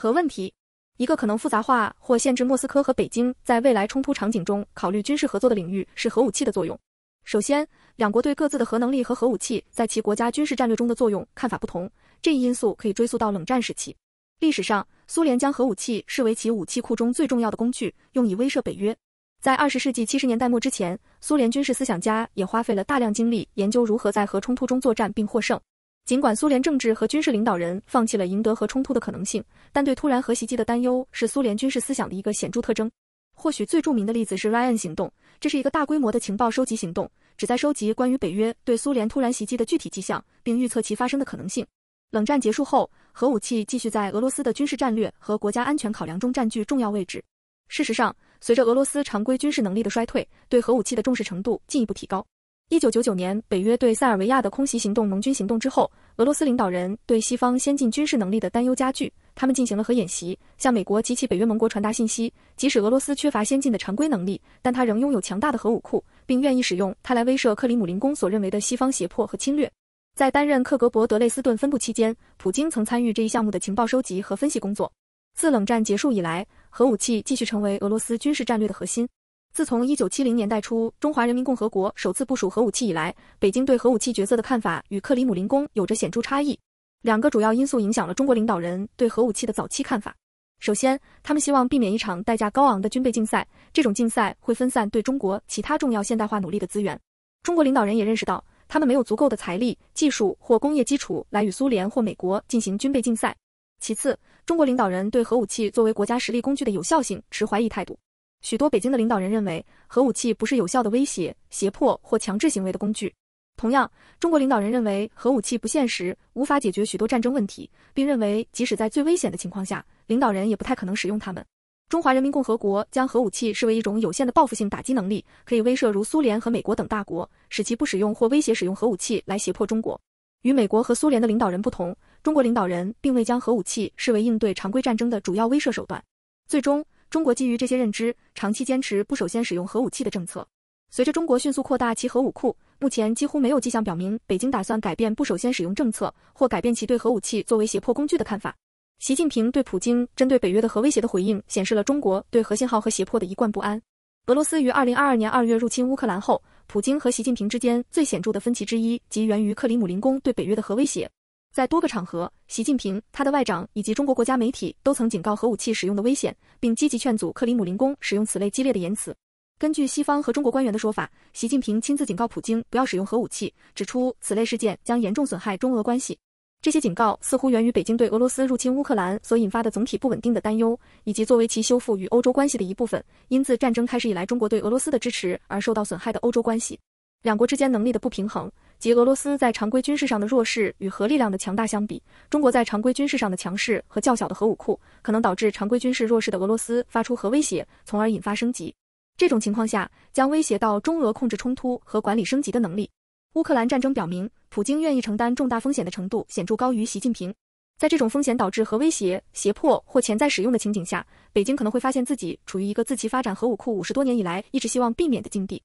和问题，一个可能复杂化或限制莫斯科和北京在未来冲突场景中考虑军事合作的领域是核武器的作用。首先，两国对各自的核能力和核武器在其国家军事战略中的作用看法不同。这一因素可以追溯到冷战时期。历史上，苏联将核武器视为其武器库中最重要的工具，用以威慑北约。在二十世纪七十年代末之前，苏联军事思想家也花费了大量精力研究如何在核冲突中作战并获胜。尽管苏联政治和军事领导人放弃了赢得核冲突的可能性，但对突然核袭击的担忧是苏联军事思想的一个显著特征。或许最著名的例子是 Ryan 行动，这是一个大规模的情报收集行动，旨在收集关于北约对苏联突然袭击的具体迹象，并预测其发生的可能性。冷战结束后，核武器继续在俄罗斯的军事战略和国家安全考量中占据重要位置。事实上，随着俄罗斯常规军事能力的衰退，对核武器的重视程度进一步提高。一九九九年，北约对塞尔维亚的空袭行动（盟军行动）之后。俄罗斯领导人对西方先进军事能力的担忧加剧。他们进行了核演习，向美国及其北约盟国传达信息：即使俄罗斯缺乏先进的常规能力，但他仍拥有强大的核武库，并愿意使用它来威慑克里姆林宫所认为的西方胁迫和侵略。在担任克格勃德累斯顿分部期间，普京曾参与这一项目的情报收集和分析工作。自冷战结束以来，核武器继续成为俄罗斯军事战略的核心。自从一九七零年代初中华人民共和国首次部署核武器以来，北京对核武器角色的看法与克里姆林宫有着显著差异。两个主要因素影响了中国领导人对核武器的早期看法。首先，他们希望避免一场代价高昂的军备竞赛，这种竞赛会分散对中国其他重要现代化努力的资源。中国领导人也认识到，他们没有足够的财力、技术或工业基础来与苏联或美国进行军备竞赛。其次，中国领导人对核武器作为国家实力工具的有效性持怀疑态度。许多北京的领导人认为，核武器不是有效的威胁、胁迫或强制行为的工具。同样，中国领导人认为核武器不现实，无法解决许多战争问题，并认为即使在最危险的情况下，领导人也不太可能使用它们。中华人民共和国将核武器视为一种有限的报复性打击能力，可以威慑如苏联和美国等大国，使其不使用或威胁使用核武器来胁迫中国。与美国和苏联的领导人不同，中国领导人并未将核武器视为应对常规战争的主要威慑手段。最终。中国基于这些认知，长期坚持不首先使用核武器的政策。随着中国迅速扩大其核武库，目前几乎没有迹象表明北京打算改变不首先使用政策或改变其对核武器作为胁迫工具的看法。习近平对普京针对北约的核威胁的回应，显示了中国对核信号和胁迫的一贯不安。俄罗斯于2022年2月入侵乌克兰后，普京和习近平之间最显著的分歧之一，即源于克里姆林宫对北约的核威胁。在多个场合，习近平、他的外长以及中国国家媒体都曾警告核武器使用的危险，并积极劝阻克里姆林宫使用此类激烈的言辞。根据西方和中国官员的说法，习近平亲自警告普京不要使用核武器，指出此类事件将严重损害中俄关系。这些警告似乎源于北京对俄罗斯入侵乌克兰所引发的总体不稳定的担忧，以及作为其修复与欧洲关系的一部分，因自战争开始以来中国对俄罗斯的支持而受到损害的欧洲关系。两国之间能力的不平衡。即俄罗斯在常规军事上的弱势与核力量的强大相比，中国在常规军事上的强势和较小的核武库，可能导致常规军事弱势的俄罗斯发出核威胁，从而引发升级。这种情况下，将威胁到中俄控制冲突和管理升级的能力。乌克兰战争表明，普京愿意承担重大风险的程度显著高于习近平。在这种风险导致核威胁、胁迫或潜在使用的情景下，北京可能会发现自己处于一个自其发展核武库五十多年以来一直希望避免的境地。